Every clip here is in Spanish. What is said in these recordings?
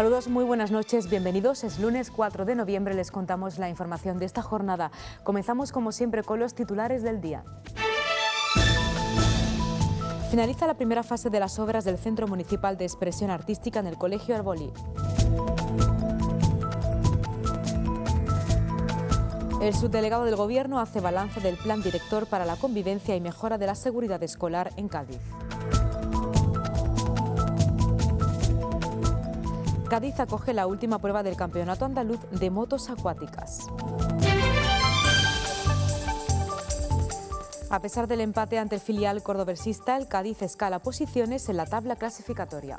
Saludos, muy buenas noches, bienvenidos. Es lunes 4 de noviembre, les contamos la información de esta jornada. Comenzamos como siempre con los titulares del día. Finaliza la primera fase de las obras del Centro Municipal de Expresión Artística en el Colegio Arbolí. El subdelegado del Gobierno hace balance del Plan Director para la Convivencia y Mejora de la Seguridad Escolar en Cádiz. Cádiz acoge la última prueba del Campeonato Andaluz de Motos Acuáticas. A pesar del empate ante el filial cordobersista, el Cádiz escala posiciones en la tabla clasificatoria.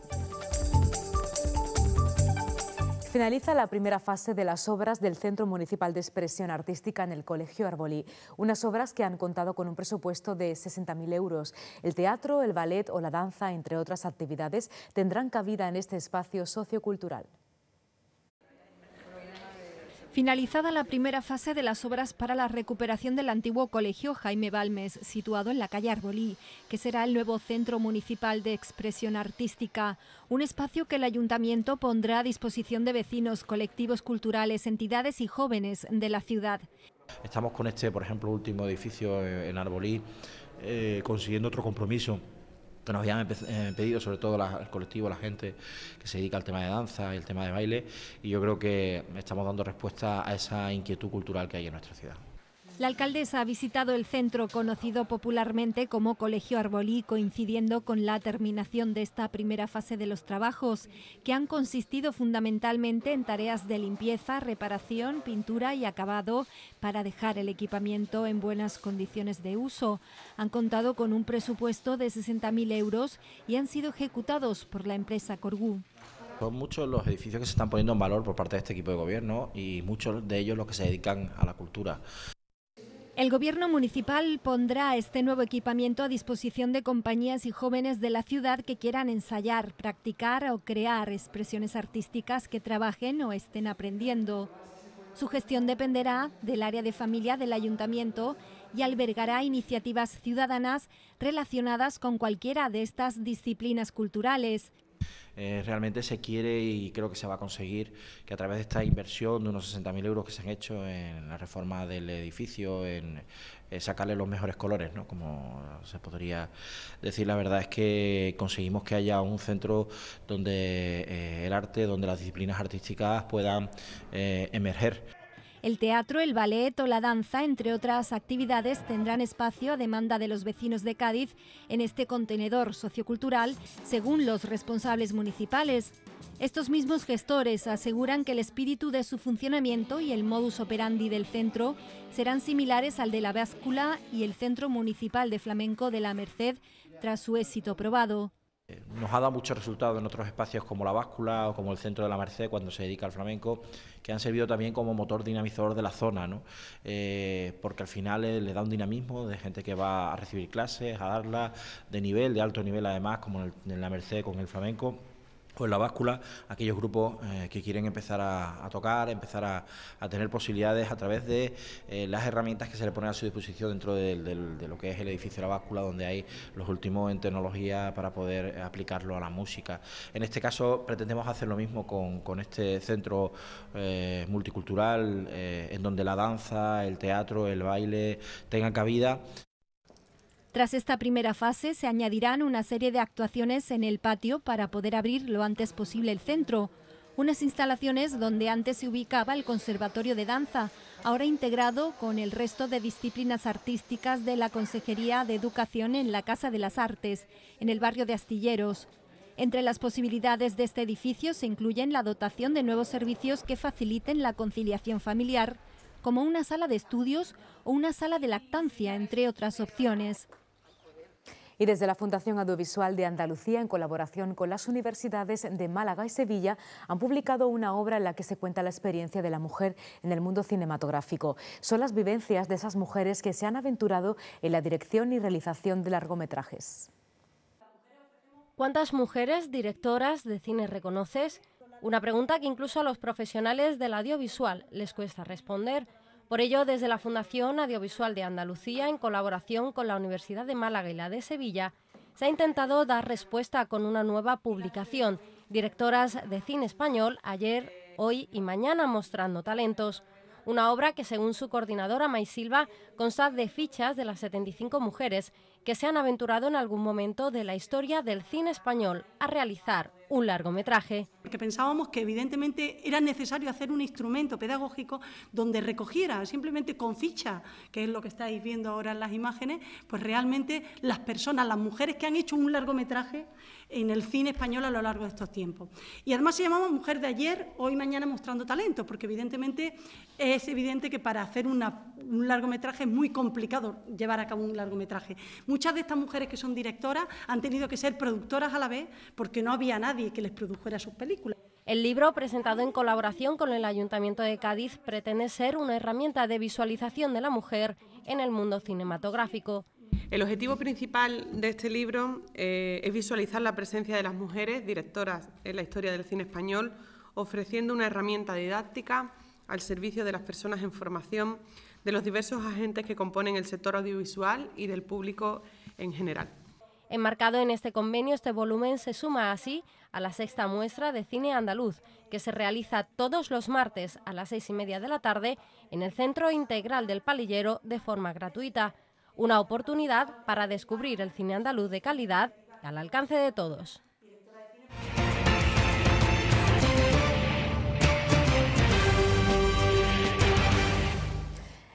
Finaliza la primera fase de las obras del Centro Municipal de Expresión Artística en el Colegio Arbolí, unas obras que han contado con un presupuesto de 60.000 euros. El teatro, el ballet o la danza, entre otras actividades, tendrán cabida en este espacio sociocultural. Finalizada la primera fase de las obras para la recuperación del antiguo colegio Jaime Balmes, situado en la calle Arbolí, que será el nuevo centro municipal de expresión artística, un espacio que el ayuntamiento pondrá a disposición de vecinos, colectivos culturales, entidades y jóvenes de la ciudad. Estamos con este, por ejemplo, último edificio eh, en Arbolí, eh, consiguiendo otro compromiso que nos habían eh, pedido, sobre todo el colectivo, la gente que se dedica al tema de danza y el tema de baile, y yo creo que estamos dando respuesta a esa inquietud cultural que hay en nuestra ciudad. La alcaldesa ha visitado el centro conocido popularmente como Colegio Arbolí, coincidiendo con la terminación de esta primera fase de los trabajos, que han consistido fundamentalmente en tareas de limpieza, reparación, pintura y acabado para dejar el equipamiento en buenas condiciones de uso. Han contado con un presupuesto de 60.000 euros y han sido ejecutados por la empresa Corgú. Son pues muchos los edificios que se están poniendo en valor por parte de este equipo de gobierno y muchos de ellos los que se dedican a la cultura. El gobierno municipal pondrá este nuevo equipamiento a disposición de compañías y jóvenes de la ciudad que quieran ensayar, practicar o crear expresiones artísticas que trabajen o estén aprendiendo. Su gestión dependerá del área de familia del ayuntamiento y albergará iniciativas ciudadanas relacionadas con cualquiera de estas disciplinas culturales, eh, realmente se quiere y creo que se va a conseguir que a través de esta inversión de unos 60.000 euros que se han hecho en la reforma del edificio, en, eh, sacarle los mejores colores, ¿no? como se podría decir, la verdad es que conseguimos que haya un centro donde eh, el arte, donde las disciplinas artísticas puedan emerger. El teatro, el ballet o la danza, entre otras actividades, tendrán espacio a demanda de los vecinos de Cádiz en este contenedor sociocultural, según los responsables municipales. Estos mismos gestores aseguran que el espíritu de su funcionamiento y el modus operandi del centro serán similares al de la báscula y el Centro Municipal de Flamenco de la Merced tras su éxito probado. Eh, nos ha dado muchos resultados en otros espacios como la báscula o como el centro de la Merced cuando se dedica al flamenco, que han servido también como motor dinamizador de la zona, eh, porque al final eh, le da un dinamismo de gente que va a recibir clases, a darlas de nivel, de alto nivel además, como en la Merced con el flamenco o en la báscula aquellos grupos eh, que quieren empezar a, tocar, empezar a, tener posibilidades a través de eh, las herramientas que se le ponen a su disposición dentro de, lo que es el edificio de la báscula, donde hay los últimos en tecnología para poder aplicarlo a la música. En este caso pretendemos hacer lo mismo con, este centro eh, multicultural, en donde la danza, el teatro, el baile tengan cabida. Tras esta primera fase se añadirán una serie de actuaciones en el patio para poder abrir lo antes posible el centro, unas instalaciones donde antes se ubicaba el Conservatorio de Danza, ahora integrado con el resto de disciplinas artísticas de la Consejería de Educación en la Casa de las Artes, en el barrio de Astilleros. Entre las posibilidades de este edificio se incluyen la dotación de nuevos servicios que faciliten la conciliación familiar, como una sala de estudios o una sala de lactancia, entre otras opciones. Y desde la Fundación Audiovisual de Andalucía, en colaboración con las universidades de Málaga y Sevilla, han publicado una obra en la que se cuenta la experiencia de la mujer en el mundo cinematográfico. Son las vivencias de esas mujeres que se han aventurado en la dirección y realización de largometrajes. ¿Cuántas mujeres directoras de cine reconoces? Una pregunta que incluso a los profesionales del audiovisual les cuesta responder. Por ello, desde la Fundación Audiovisual de Andalucía, en colaboración con la Universidad de Málaga y la de Sevilla, se ha intentado dar respuesta con una nueva publicación. Directoras de cine español ayer, hoy y mañana mostrando talentos. Una obra que, según su coordinadora May Silva, consta de fichas de las 75 mujeres que se han aventurado en algún momento de la historia del cine español a realizar un largometraje. Porque pensábamos que evidentemente era necesario hacer un instrumento pedagógico donde recogiera simplemente con ficha, que es lo que estáis viendo ahora en las imágenes, pues realmente las personas, las mujeres que han hecho un largometraje en el cine español a lo largo de estos tiempos. Y además se llamaba Mujer de ayer, hoy, mañana mostrando talento, porque evidentemente es evidente que para hacer un largometraje es muy complicado llevar a cabo un largometraje. Muchas de estas mujeres que son directoras han tenido que ser productoras a la vez porque no había nadie que les produjera sus películas. El libro, presentado en colaboración con el Ayuntamiento de Cádiz, pretende ser una herramienta de visualización de la mujer en el mundo cinematográfico. El objetivo principal de este libro eh, es visualizar la presencia de las mujeres directoras en la historia del cine español, ofreciendo una herramienta didáctica al servicio de las personas en formación, de los diversos agentes que componen el sector audiovisual y del público en general. Enmarcado en este convenio, este volumen se suma así a la sexta muestra de cine andaluz, que se realiza todos los martes a las seis y media de la tarde en el Centro Integral del Palillero de forma gratuita. Una oportunidad para descubrir el cine andaluz de calidad al alcance de todos.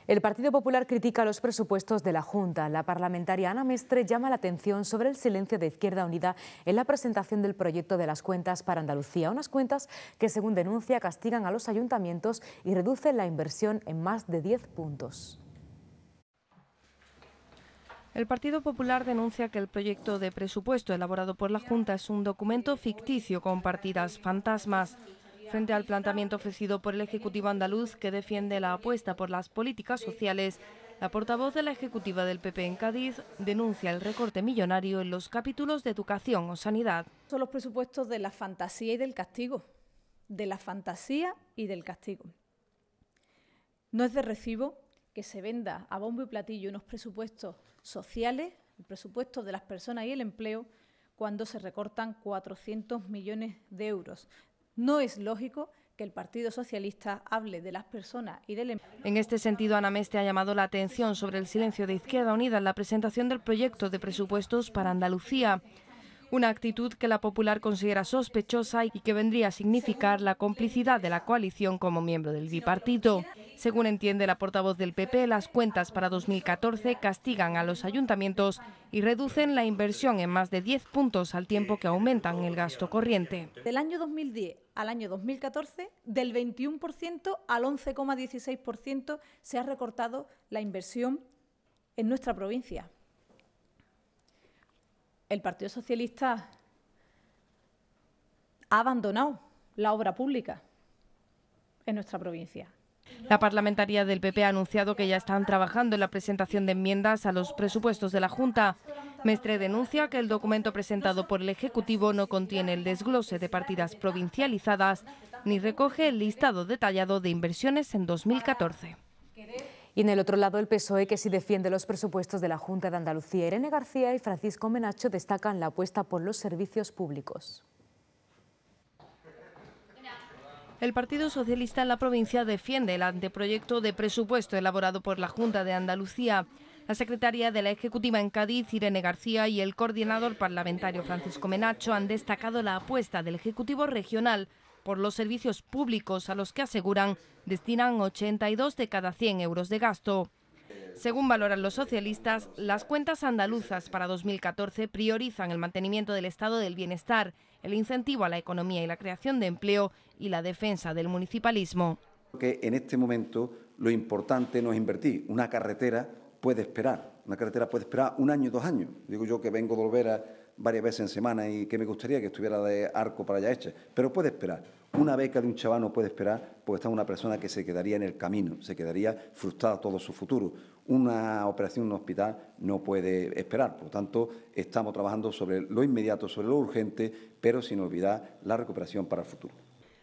El Partido Popular critica los presupuestos de la Junta. La parlamentaria Ana Mestre llama la atención sobre el silencio de Izquierda Unida en la presentación del proyecto de las cuentas para Andalucía, unas cuentas que, según denuncia, castigan a los ayuntamientos y reducen la inversión en más de 10 puntos. El Partido Popular denuncia que el proyecto de presupuesto elaborado por la Junta es un documento ficticio con partidas fantasmas frente al planteamiento ofrecido por el Ejecutivo andaluz que defiende la apuesta por las políticas sociales. La portavoz de la Ejecutiva del PP en Cádiz denuncia el recorte millonario en los capítulos de educación o sanidad. Son los presupuestos de la fantasía y del castigo. De la fantasía y del castigo. No es de recibo que se venda a bombo y platillo unos presupuestos sociales, el presupuesto de las personas y el empleo, cuando se recortan 400 millones de euros no es lógico que el Partido Socialista hable de las personas y del... Em- en este sentido, Ana Meste ha llamado la atención sobre el silencio de Izquierda Unida en la presentación del proyecto de presupuestos para Andalucía. Una actitud que la popular considera sospechosa y que vendría a significar la complicidad de la coalición como miembro del bipartito. Según entiende la portavoz del PP, las cuentas para 2014 castigan a los ayuntamientos y reducen la inversión en más de 10 puntos al tiempo que aumentan el gasto corriente. Del año 2010 al año 2014, del 21% al 11,16% se ha recortado la inversión en nuestra provincia. El Partido Socialista ha abandonado la obra pública en nuestra provincia. La parlamentaria del PP ha anunciado que ya están trabajando en la presentación de enmiendas a los presupuestos de la Junta. Mestre denuncia que el documento presentado por el Ejecutivo no contiene el desglose de partidas provincializadas ni recoge el listado detallado de inversiones en 2014. Y en el otro lado, el PSOE, que sí defiende los presupuestos de la Junta de Andalucía. Irene García y Francisco Menacho destacan la apuesta por los servicios públicos. El Partido Socialista en la provincia defiende el anteproyecto de presupuesto elaborado por la Junta de Andalucía. La secretaria de la Ejecutiva en Cádiz, Irene García, y el coordinador parlamentario Francisco Menacho han destacado la apuesta del Ejecutivo Regional por los servicios públicos a los que aseguran destinan 82 de cada 100 euros de gasto. Según valoran los socialistas, las cuentas andaluzas para 2014 priorizan el mantenimiento del estado del bienestar, el incentivo a la economía y la creación de empleo y la defensa del municipalismo. Que en este momento lo importante no es invertir. Una carretera puede esperar, una carretera puede esperar un año, dos años. Digo yo que vengo de a varias veces en semana y que me gustaría que estuviera de arco para allá hecha, pero puede esperar. Una beca de un chaval no puede esperar porque está una persona que se quedaría en el camino, se quedaría frustrada todo su futuro. Una operación en un hospital no puede esperar, por lo tanto estamos trabajando sobre lo inmediato, sobre lo urgente, pero sin olvidar la recuperación para el futuro.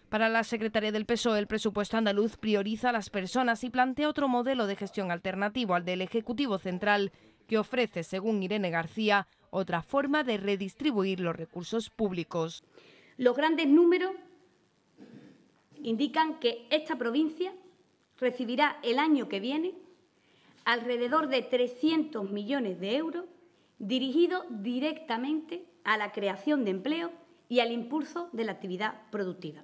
Para la secretaría del PSOE, el presupuesto andaluz prioriza a las personas y plantea otro modelo de gestión alternativo al del Ejecutivo Central, que ofrece, según Irene García, otra forma de redistribuir los recursos públicos. Los grandes números indican que esta provincia recibirá el año que viene alrededor de 300 millones de euros dirigidos directamente a la creación de empleo y al impulso de la actividad productiva.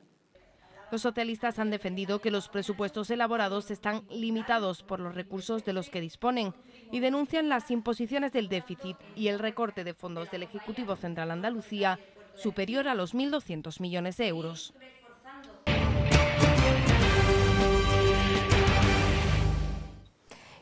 Los socialistas han defendido que los presupuestos elaborados están limitados por los recursos de los que disponen y denuncian las imposiciones del déficit y el recorte de fondos del Ejecutivo Central Andalucía superior a los 1.200 millones de euros.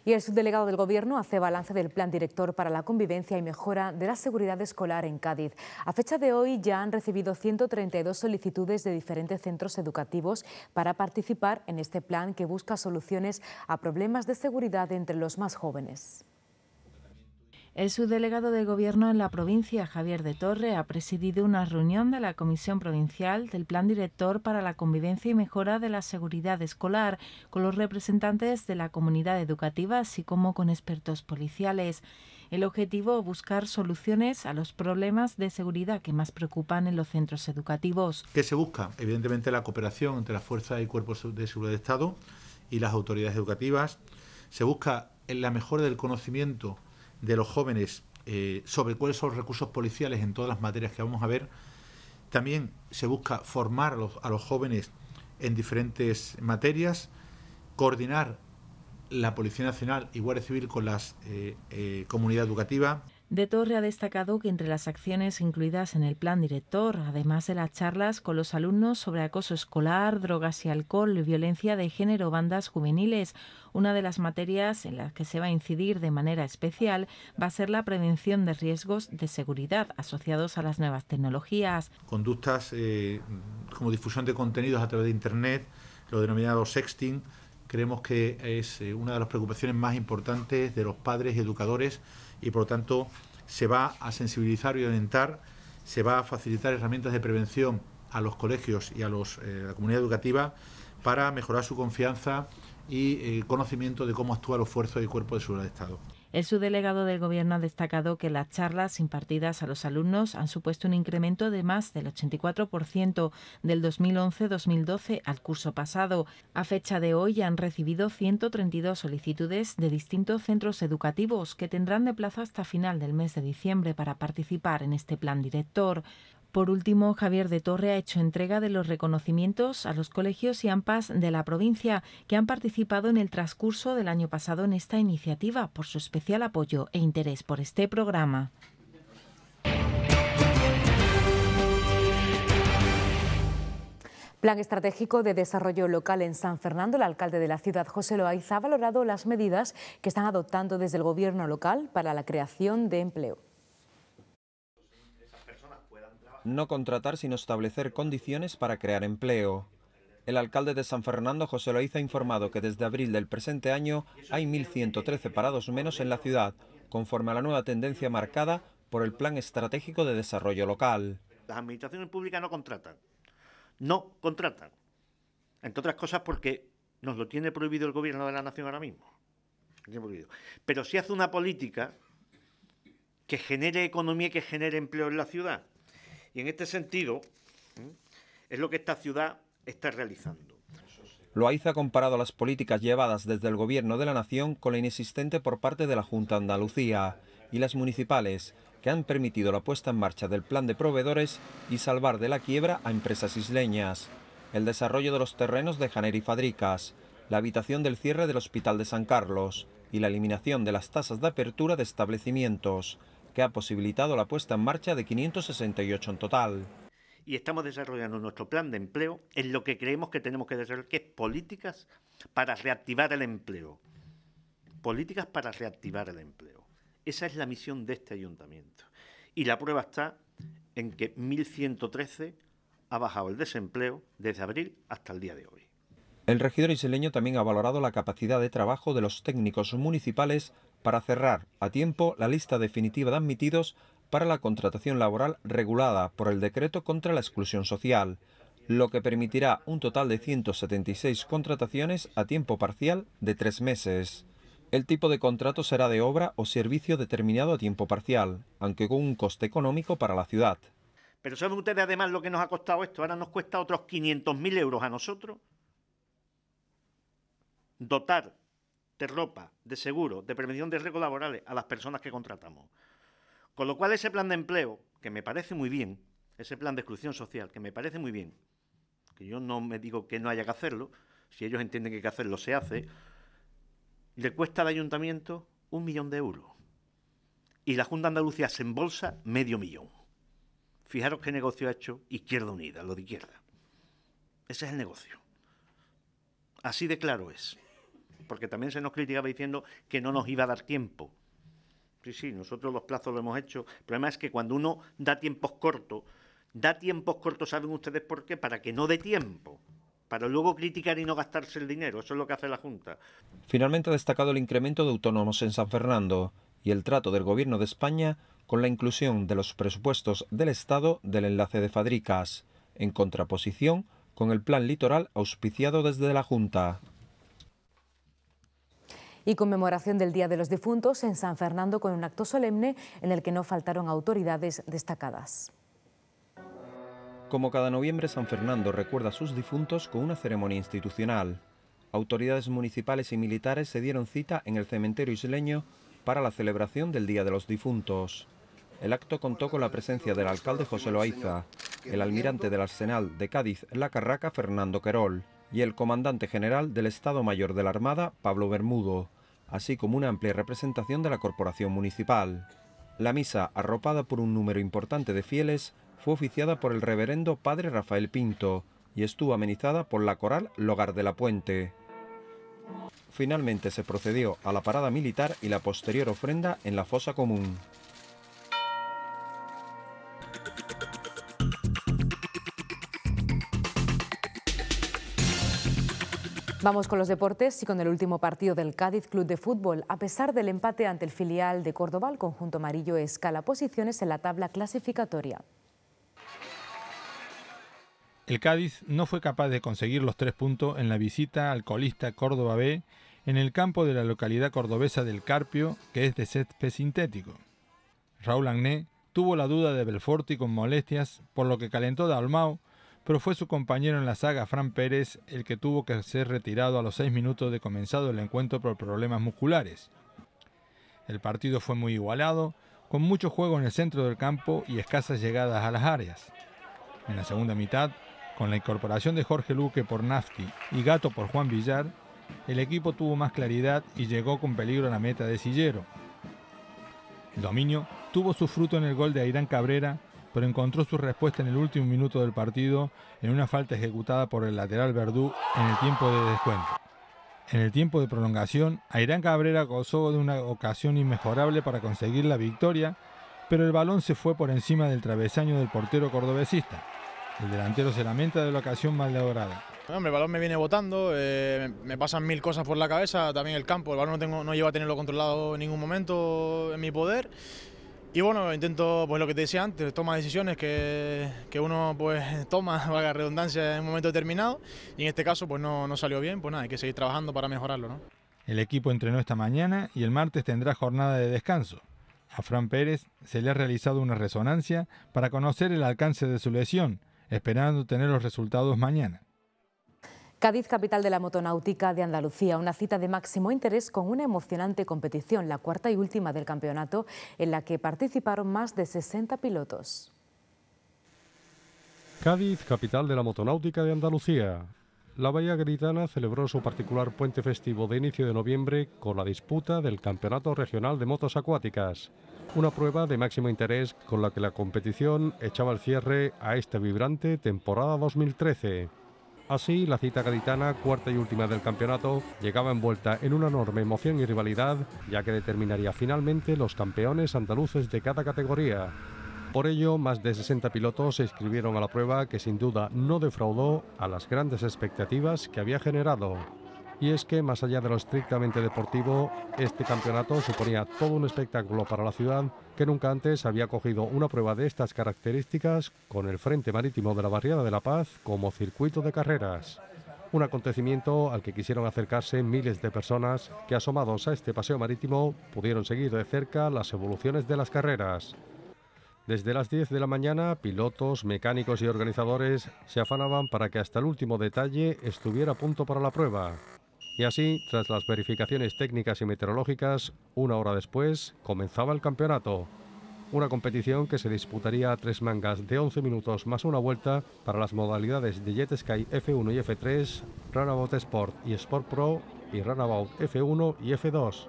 Y el subdelegado del Gobierno hace balance del Plan Director para la Convivencia y Mejora de la Seguridad Escolar en Cádiz. A fecha de hoy ya han recibido 132 solicitudes de diferentes centros educativos para participar en este plan que busca soluciones a problemas de seguridad entre los más jóvenes. El subdelegado de Gobierno en la provincia, Javier de Torre, ha presidido una reunión de la Comisión Provincial del Plan Director para la Convivencia y Mejora de la Seguridad Escolar con los representantes de la comunidad educativa, así como con expertos policiales. El objetivo, es buscar soluciones a los problemas de seguridad que más preocupan en los centros educativos. ¿Qué se busca? Evidentemente la cooperación entre las fuerzas y cuerpos de seguridad de Estado y las autoridades educativas. Se busca la mejora del conocimiento de los jóvenes eh, sobre cuáles son los recursos policiales en todas las materias que vamos a ver. También se busca formar a los, jóvenes en diferentes materias, coordinar la Policía Nacional y Guardia Civil con la eh, eh, comunidad educativa. De Torre ha destacado que entre las acciones incluidas en el plan director, además de las charlas con los alumnos sobre acoso escolar, drogas y alcohol, violencia de género, bandas juveniles una de las materias en las que se va a incidir de manera especial va a ser la prevención de riesgos de seguridad asociados a las nuevas tecnologías. Conductas eh, como difusión de contenidos a través de Internet, lo denominado sexting, creemos que es eh, una de las preocupaciones más importantes de los padres y educadores y por lo tanto se va a sensibilizar y orientar, se va a facilitar herramientas de prevención a los colegios y a, los, eh, a la comunidad educativa para mejorar su confianza, y el eh, conocimiento de cómo actúa los fuerzos y Cuerpo de seguridad de Estado. El subdelegado del Gobierno ha destacado que las charlas impartidas a los alumnos han supuesto un incremento de más del 84% del 2011-2012 al curso pasado. A fecha de hoy han recibido 132 solicitudes de distintos centros educativos que tendrán de plazo hasta final del mes de diciembre para participar en este plan director. Por último, Javier de Torre ha hecho entrega de los reconocimientos a los colegios y AMPAs de la provincia que han participado en el transcurso del año pasado en esta iniciativa por su especial apoyo e interés por este programa. Plan Estratégico de Desarrollo Local en San Fernando, el alcalde de la ciudad, José Loaiza, ha valorado las medidas que están adoptando desde el gobierno local para la creación de empleo no contratar sino establecer condiciones para crear empleo. El alcalde de San Fernando, José Loiza, ha informado que desde abril del presente año hay 1.113 parados menos en la ciudad, conforme a la nueva tendencia marcada por el Plan Estratégico de Desarrollo Local. Las administraciones públicas no contratan, no contratan, entre otras cosas porque nos lo tiene prohibido el Gobierno de la Nación ahora mismo. Pero si hace una política que genere economía, y que genere empleo en la ciudad. Y en este sentido es lo que esta ciudad está realizando. Loaiza ha comparado las políticas llevadas desde el Gobierno de la Nación con la inexistente por parte de la Junta Andalucía y las municipales, que han permitido la puesta en marcha del plan de proveedores y salvar de la quiebra a empresas isleñas, el desarrollo de los terrenos de Janer y Fadricas, la habitación del cierre del Hospital de San Carlos y la eliminación de las tasas de apertura de establecimientos, que ha posibilitado la puesta en marcha de 568 en total. Y estamos desarrollando nuestro plan de empleo en lo que creemos que tenemos que desarrollar, que es políticas para reactivar el empleo. Políticas para reactivar el empleo. Esa es la misión de este ayuntamiento. Y la prueba está en que 1.113 ha bajado el desempleo desde abril hasta el día de hoy. El regidor isleño también ha valorado la capacidad de trabajo de los técnicos municipales para cerrar a tiempo la lista definitiva de admitidos para la contratación laboral regulada por el decreto contra la exclusión social, lo que permitirá un total de 176 contrataciones a tiempo parcial de tres meses. El tipo de contrato será de obra o servicio determinado a tiempo parcial, aunque con un coste económico para la ciudad. Pero ¿saben ustedes además lo que nos ha costado esto? Ahora nos cuesta otros 500.000 euros a nosotros dotar de ropa, de seguro, de prevención de riesgos laborales a las personas que contratamos. Con lo cual ese plan de empleo, que me parece muy bien, ese plan de exclusión social, que me parece muy bien, que yo no me digo que no haya que hacerlo, si ellos entienden que hay que hacerlo, se hace, le cuesta al ayuntamiento un millón de euros. Y la Junta de Andalucía se embolsa medio millón. Fijaros qué negocio ha hecho Izquierda Unida, lo de izquierda. Ese es el negocio. Así de claro es porque también se nos criticaba diciendo que no nos iba a dar tiempo. Sí, sí, nosotros los plazos lo hemos hecho. El problema es que cuando uno da tiempos cortos, da tiempos cortos, ¿saben ustedes por qué? Para que no dé tiempo para luego criticar y no gastarse el dinero. Eso es lo que hace la Junta. Finalmente ha destacado el incremento de autónomos en San Fernando y el trato del Gobierno de España con la inclusión de los presupuestos del Estado del enlace de Fadricas, en contraposición con el plan litoral auspiciado desde la Junta y conmemoración del Día de los Difuntos en San Fernando con un acto solemne en el que no faltaron autoridades destacadas. Como cada noviembre, San Fernando recuerda a sus difuntos con una ceremonia institucional. Autoridades municipales y militares se dieron cita en el cementerio isleño para la celebración del Día de los Difuntos. El acto contó con la presencia del alcalde José Loaiza, el almirante del Arsenal de Cádiz, La Carraca, Fernando Querol, y el comandante general del Estado Mayor de la Armada, Pablo Bermudo así como una amplia representación de la corporación municipal. La misa, arropada por un número importante de fieles, fue oficiada por el reverendo padre Rafael Pinto y estuvo amenizada por la coral Logar de la Puente. Finalmente se procedió a la parada militar y la posterior ofrenda en la fosa común. Vamos con los deportes y con el último partido del Cádiz Club de Fútbol. A pesar del empate ante el filial de Córdoba, el conjunto amarillo escala posiciones en la tabla clasificatoria. El Cádiz no fue capaz de conseguir los tres puntos en la visita al colista Córdoba B en el campo de la localidad cordobesa del Carpio, que es de césped sintético. Raúl Agné tuvo la duda de Belforti con molestias, por lo que calentó Dalmau, pero fue su compañero en la saga, Fran Pérez, el que tuvo que ser retirado a los seis minutos de comenzado el encuentro por problemas musculares. El partido fue muy igualado, con mucho juego en el centro del campo y escasas llegadas a las áreas. En la segunda mitad, con la incorporación de Jorge Luque por Nafti y Gato por Juan Villar, el equipo tuvo más claridad y llegó con peligro a la meta de Sillero. El dominio tuvo su fruto en el gol de Airán Cabrera, pero encontró su respuesta en el último minuto del partido en una falta ejecutada por el lateral Verdú en el tiempo de descuento. En el tiempo de prolongación, Airán Cabrera gozó de una ocasión inmejorable para conseguir la victoria, pero el balón se fue por encima del travesaño del portero cordobesista. El delantero se lamenta de la ocasión mal lograda. Hombre, el balón me viene botando, eh, me pasan mil cosas por la cabeza, también el campo, el balón no, tengo, no lleva a tenerlo controlado en ningún momento en mi poder y bueno, intento, pues lo que te decía antes, toma decisiones que, que uno pues toma, valga redundancia, en un momento determinado. Y en este caso, pues no, salió bien, pues nada, hay que seguir trabajando para mejorarlo, El equipo entrenó esta mañana y el martes tendrá jornada de descanso. A Fran Pérez se le ha realizado una resonancia para conocer el alcance de su lesión, esperando tener los resultados mañana. Cádiz, capital de la motonáutica de Andalucía, una cita de máximo interés con una emocionante competición, la cuarta y última del campeonato, en la que participaron más de 60 pilotos. Cádiz, capital de la motonáutica de Andalucía. La Bahía Gritana celebró su particular puente festivo de inicio de noviembre con la disputa del Campeonato Regional de Motos Acuáticas, una prueba de máximo interés con la que la competición echaba el cierre a esta vibrante temporada 2013. Así, la cita gaditana, cuarta y última del campeonato, llegaba envuelta en una enorme emoción y rivalidad, ya que determinaría finalmente los campeones andaluces de cada categoría. Por ello, más de 60 pilotos se inscribieron a la prueba que sin duda no defraudó a las grandes expectativas que había generado. Y es que, más allá de lo estrictamente deportivo, este campeonato suponía todo un espectáculo para la ciudad que nunca antes había cogido una prueba de estas características con el Frente Marítimo de la Barriada de la Paz como circuito de carreras. Un acontecimiento al que quisieron acercarse miles de personas que, asomados a este paseo marítimo, pudieron seguir de cerca las evoluciones de las carreras. Desde las 10 de la mañana, pilotos, mecánicos y organizadores se afanaban para que hasta el último detalle estuviera a punto para la prueba. Y así, tras las verificaciones técnicas y meteorológicas, una hora después comenzaba el campeonato. Una competición que se disputaría a tres mangas de 11 minutos más una vuelta para las modalidades de Jet Sky F1 y F3, Runabout Sport y Sport Pro y Runabout F1 y F2.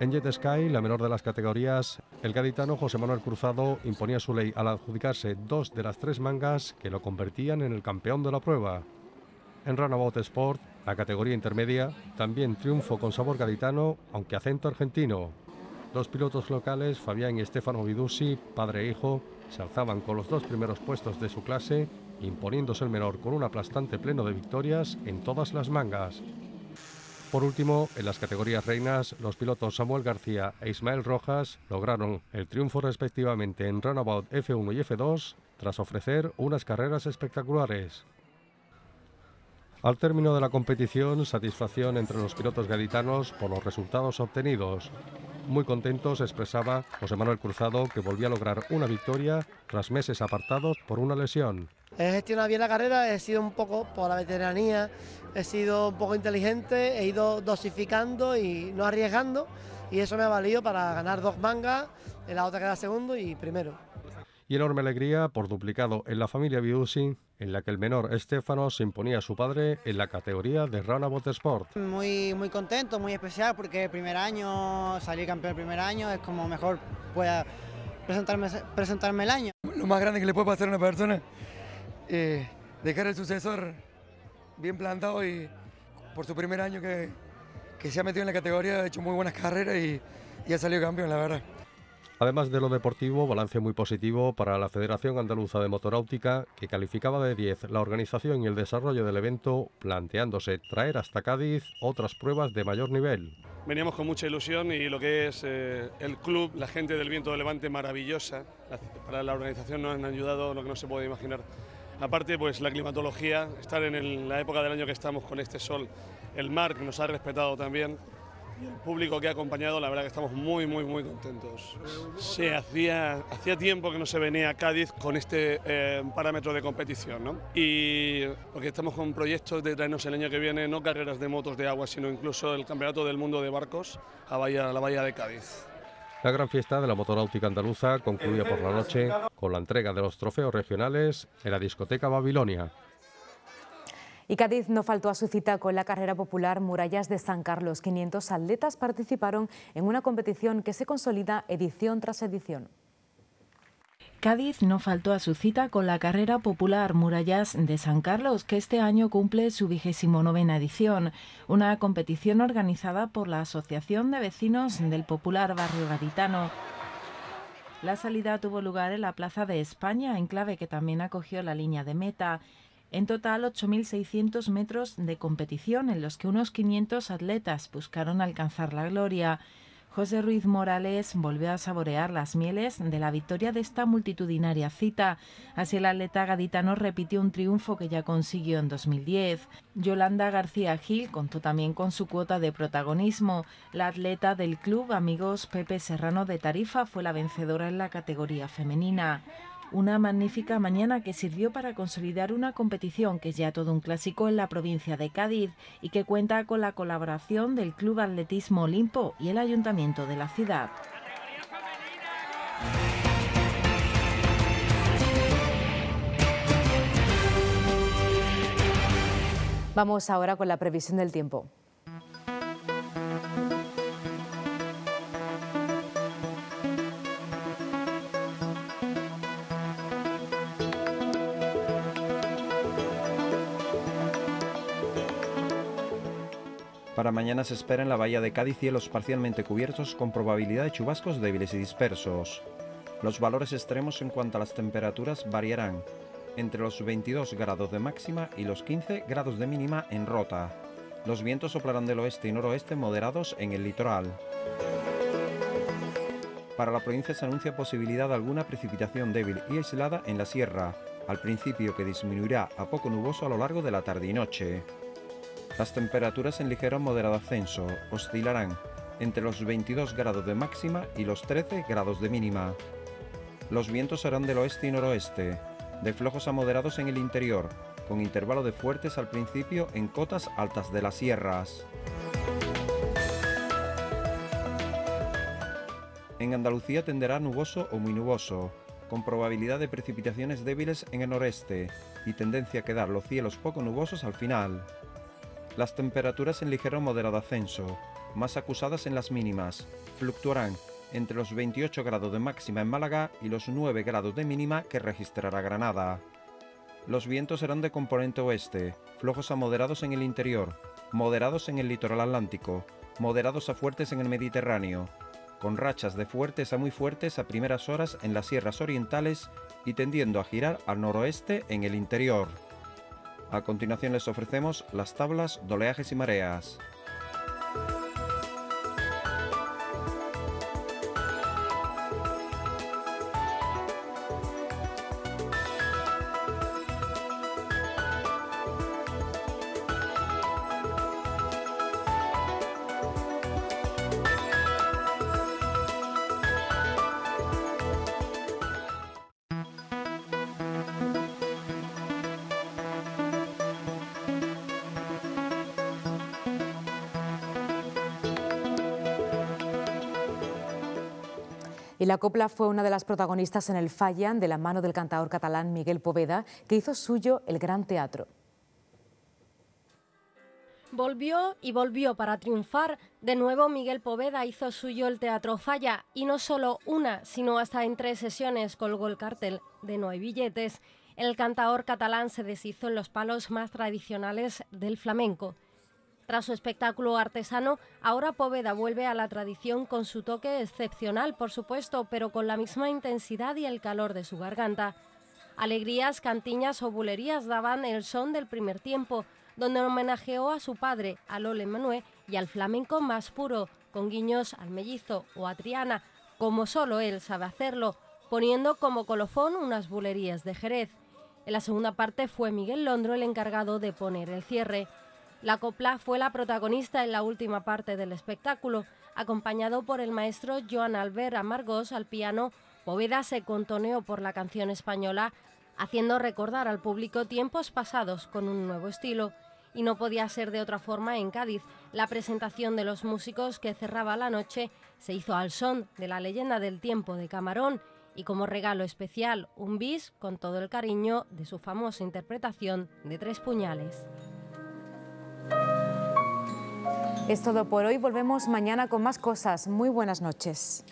En Jet Sky, la menor de las categorías, el gaditano José Manuel Cruzado imponía su ley al adjudicarse dos de las tres mangas que lo convertían en el campeón de la prueba. En Runabout Sport, la categoría intermedia también triunfo con sabor gaditano, aunque acento argentino. Dos pilotos locales, Fabián y Estefano Vidusi, padre e hijo, se alzaban con los dos primeros puestos de su clase, imponiéndose el menor con un aplastante pleno de victorias en todas las mangas. Por último, en las categorías reinas, los pilotos Samuel García e Ismael Rojas lograron el triunfo respectivamente en Runabout F1 y F2 tras ofrecer unas carreras espectaculares. Al término de la competición, satisfacción entre los pilotos gaditanos por los resultados obtenidos. Muy contentos expresaba José Manuel Cruzado, que volvía a lograr una victoria tras meses apartados por una lesión. He gestionado bien la carrera, he sido un poco por la veteranía, he sido un poco inteligente, he ido dosificando y no arriesgando y eso me ha valido para ganar dos mangas, en la otra queda segundo y primero. Y enorme alegría por duplicado en la familia Biusi en la que el menor Estefano se imponía a su padre en la categoría de Runabout Sport. Muy, muy contento, muy especial, porque el primer año, salir campeón el primer año, es como mejor pueda presentarme, presentarme el año. Lo más grande que le puede pasar a una persona, eh, dejar el sucesor bien plantado y por su primer año que, se ha metido en la categoría, ha hecho muy buenas carreras y, y ha salido campeón, la verdad. Además de lo deportivo, balance muy positivo para la Federación Andaluza de Motoráutica, que calificaba de 10 la organización y el desarrollo del evento, planteándose traer hasta Cádiz otras pruebas de mayor nivel. Veníamos con mucha ilusión y lo que es eh, el club, la gente del Viento de Levante maravillosa, para la organización nos han ayudado lo que no se puede imaginar. Aparte, pues la climatología, estar en la época del año que estamos con este sol, el mar que nos ha respetado también, el público que ha acompañado, la verdad que estamos muy, muy, muy contentos. Se hacía, hacía tiempo que no se venía a Cádiz con este eh, parámetro de competición, ¿no? Y porque estamos con proyectos de traernos el año que viene, no carreras de motos de agua, sino incluso el Campeonato del Mundo de Barcos a, la Bahía de Cádiz. La gran fiesta de la motoráutica andaluza concluye por la noche con la entrega de los trofeos regionales en la discoteca Babilonia. Y Cádiz no faltó a su cita con la carrera popular Murallas de San Carlos. 500 atletas participaron en una competición que se consolida edición tras edición. Cádiz no faltó a su cita con la carrera popular Murallas de San Carlos, que este año cumple su vigésimo novena edición, una competición organizada por la Asociación de Vecinos del Popular Barrio Gaditano. La salida tuvo lugar en la Plaza de España, enclave que también acogió la línea de meta. En total, 8.600 metros de competición en los que unos 500 atletas buscaron alcanzar la gloria. José Ruiz Morales volvió a saborear las mieles de la victoria de esta multitudinaria cita. Así el atleta gaditano repitió un triunfo que ya consiguió en 2010. Yolanda García Gil contó también con su cuota de protagonismo. La atleta del club Amigos Pepe Serrano de Tarifa fue la vencedora en la categoría femenina. Una magnífica mañana que sirvió para consolidar una competición que es ya todo un clásico en la provincia de Cádiz y que cuenta con la colaboración del Club Atletismo Olimpo y el Ayuntamiento de la ciudad. Vamos ahora con la previsión del tiempo. Para mañana se espera en la bahía de Cádiz cielos parcialmente cubiertos con probabilidad de chubascos débiles y dispersos. Los valores extremos en cuanto a las temperaturas variarán entre los 22 grados de máxima y los 15 grados de mínima en Rota. Los vientos soplarán del oeste y noroeste moderados en el litoral. Para la provincia se anuncia posibilidad de alguna precipitación débil y aislada en la sierra, al principio que disminuirá a poco nuboso a lo largo de la tarde y noche. Las temperaturas en ligero moderado ascenso oscilarán entre los 22 grados de máxima y los 13 grados de mínima. Los vientos serán del oeste y noroeste, de flojos a moderados en el interior, con intervalo de fuertes al principio en cotas altas de las sierras. En Andalucía tenderá nuboso o muy nuboso, con probabilidad de precipitaciones débiles en el noreste y tendencia a quedar los cielos poco nubosos al final. Las temperaturas en ligero o moderado ascenso, más acusadas en las mínimas, fluctuarán entre los 28 grados de máxima en Málaga y los 9 grados de mínima que registrará Granada. Los vientos serán de componente oeste, flojos a moderados en el interior, moderados en el litoral atlántico, moderados a fuertes en el Mediterráneo, con rachas de fuertes a muy fuertes a primeras horas en las sierras orientales y tendiendo a girar al noroeste en el interior. A continuación les ofrecemos las tablas de oleajes y mareas. Y la copla fue una de las protagonistas en el Fallan de la mano del cantador catalán Miguel Poveda, que hizo suyo el gran teatro. Volvió y volvió para triunfar. De nuevo Miguel Poveda hizo suyo el Teatro Falla y no solo una, sino hasta en tres sesiones colgó el cartel de No hay billetes. El cantaor catalán se deshizo en los palos más tradicionales del flamenco. Tras su espectáculo artesano, ahora Poveda vuelve a la tradición con su toque excepcional, por supuesto, pero con la misma intensidad y el calor de su garganta. Alegrías, cantiñas o bulerías daban el son del primer tiempo, donde homenajeó a su padre, a Lole Manuel, y al flamenco más puro, con guiños al mellizo o a Triana, como solo él sabe hacerlo, poniendo como colofón unas bulerías de Jerez. En la segunda parte fue Miguel Londro el encargado de poner el cierre. La copla fue la protagonista en la última parte del espectáculo. Acompañado por el maestro Joan Albert Amargós al piano, Poveda se contoneó por la canción española, haciendo recordar al público tiempos pasados con un nuevo estilo. Y no podía ser de otra forma en Cádiz. La presentación de los músicos que cerraba la noche se hizo al son de la leyenda del tiempo de Camarón y como regalo especial un bis con todo el cariño de su famosa interpretación de Tres Puñales. Es todo por hoy. Volvemos mañana con más cosas. Muy buenas noches.